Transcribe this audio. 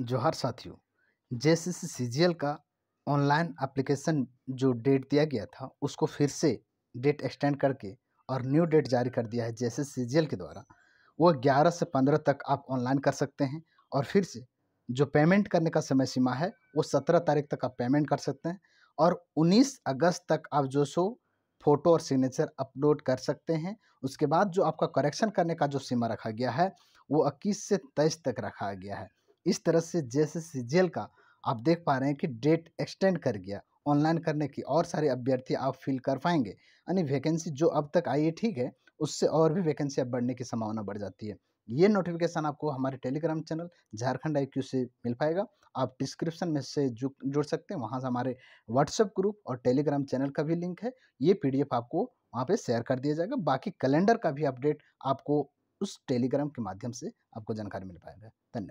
जोहार साथियों जैसे सी का ऑनलाइन एप्लीकेशन जो डेट दिया गया था उसको फिर से डेट एक्सटेंड करके और न्यू डेट जारी कर दिया है जैसे सी के द्वारा वो 11 से 15 तक आप ऑनलाइन कर सकते हैं और फिर से जो पेमेंट करने का समय सीमा है वो 17 तारीख तक आप पेमेंट कर सकते हैं और 19 अगस्त तक आप जो सो फ़ोटो और सिग्नेचर अपलोड कर सकते हैं उसके बाद जो आपका करेक्शन करने का जो सीमा रखा गया है वो इक्कीस से तेईस तक रखा गया है इस तरह से जैसे सी का आप देख पा रहे हैं कि डेट एक्सटेंड कर गया ऑनलाइन करने की और सारे अभ्यर्थी आप फिल कर पाएंगे यानी वैकेंसी जो अब तक आई है ठीक है उससे और भी वैकेंसी अब बढ़ने की संभावना बढ़ जाती है ये नोटिफिकेशन आपको हमारे Telegram channel Jharkhand I Q से मिल पाएगा आप डिस्क्रिप्शन में से जुड़ सकते हैं वहाँ से हमारे व्हाट्सएप ग्रुप और टेलीग्राम चैनल का भी लिंक है ये पी आपको वहाँ पर शेयर कर दिया जाएगा बाकी कैलेंडर का भी अपडेट आपको उस टेलीग्राम के माध्यम से आपको जानकारी मिल पाएगा धन्यवाद